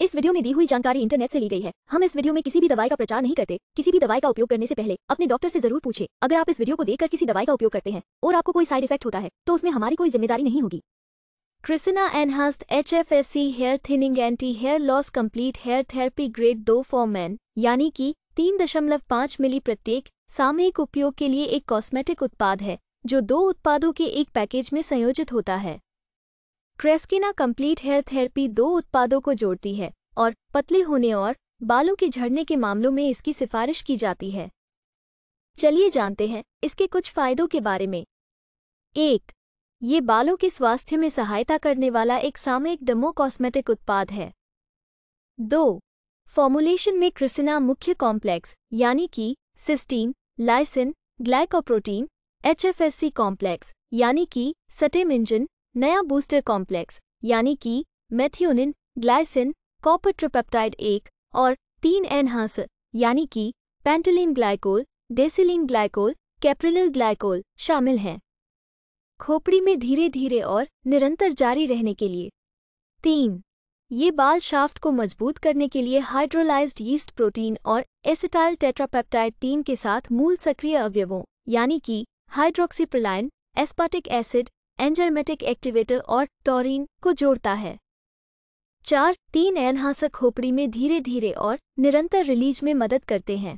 इस वीडियो में दी हुई जानकारी इंटरनेट से ली गई है हम इस वीडियो में किसी भी दवाई का प्रचार नहीं करते किसी भी दवाई का उपयोग करने से पहले अपने डॉक्टर से जरूर पूछे अगर आप इस वीडियो को देखकर किसी दवाई का उपयोग करते हैं और आपको कोई साइड इफेक्ट होता है तो उसमें हमारी कोई जिम्मेदारी नहीं होगी Krishna enhanced H F S C hair thinning anti hair loss complete hair therapy grade दो फॉर मैन यानी की तीन दशमलव पाँच मिली प्रत्येक सामयिक उपयोग के लिए एक कॉस्मेटिक उत्पाद है जो दो उत्पादों के एक पैकेज में संयोजित होता है क्रेस्किना कंप्लीट हेयर थेरेपी दो उत्पादों को जोड़ती है और पतले होने और बालों के झड़ने के मामलों में इसकी सिफारिश की जाती है चलिए जानते हैं इसके कुछ फायदों के बारे में एक ये बालों के स्वास्थ्य में सहायता करने वाला एक सामयिक डमो कॉस्मेटिक उत्पाद है दो फॉर्मुलेशन में क्रिसिना मुख्य कॉम्प्लेक्स यानी कि cysteine lysine glycoprotein H F S C complex यानी कि सटेमिंजन नया बूस्टर कॉम्प्लेक्स यानी कि मेथियोनिन ग्लाइसिन कॉपर ट्रिपेप्टाइड एक और तीन एनहांस यानी कि pentylene glycol decylene glycol caprylyl glycol शामिल हैं खोपड़ी में धीरे धीरे और निरंतर जारी रहने के लिए तीन ये बाल शाफ्ट को मजबूत करने के लिए हाइड्रोलाइज्ड यीस्ट प्रोटीन और एसिटाइल टेट्रापेप्टाइड तीन के साथ मूल सक्रिय अवयवों यानी कि hydroxyproline aspartic acid enzymatic activator और टॉरिन को जोड़ता है चार तीन एनहासक खोपड़ी में धीरे धीरे और निरंतर रिलीज में मदद करते हैं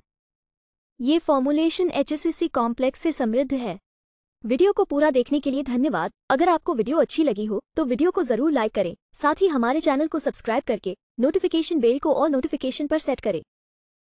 ये फॉर्मुलेशन एचएससीसी कॉम्प्लेक्स से समृद्ध है वीडियो को पूरा देखने के लिए धन्यवाद अगर आपको वीडियो अच्छी लगी हो तो वीडियो को जरूर लाइक करें साथ ही हमारे चैनल को सब्सक्राइब करके नोटिफिकेशन बेल को और नोटिफिकेशन पर सेट करें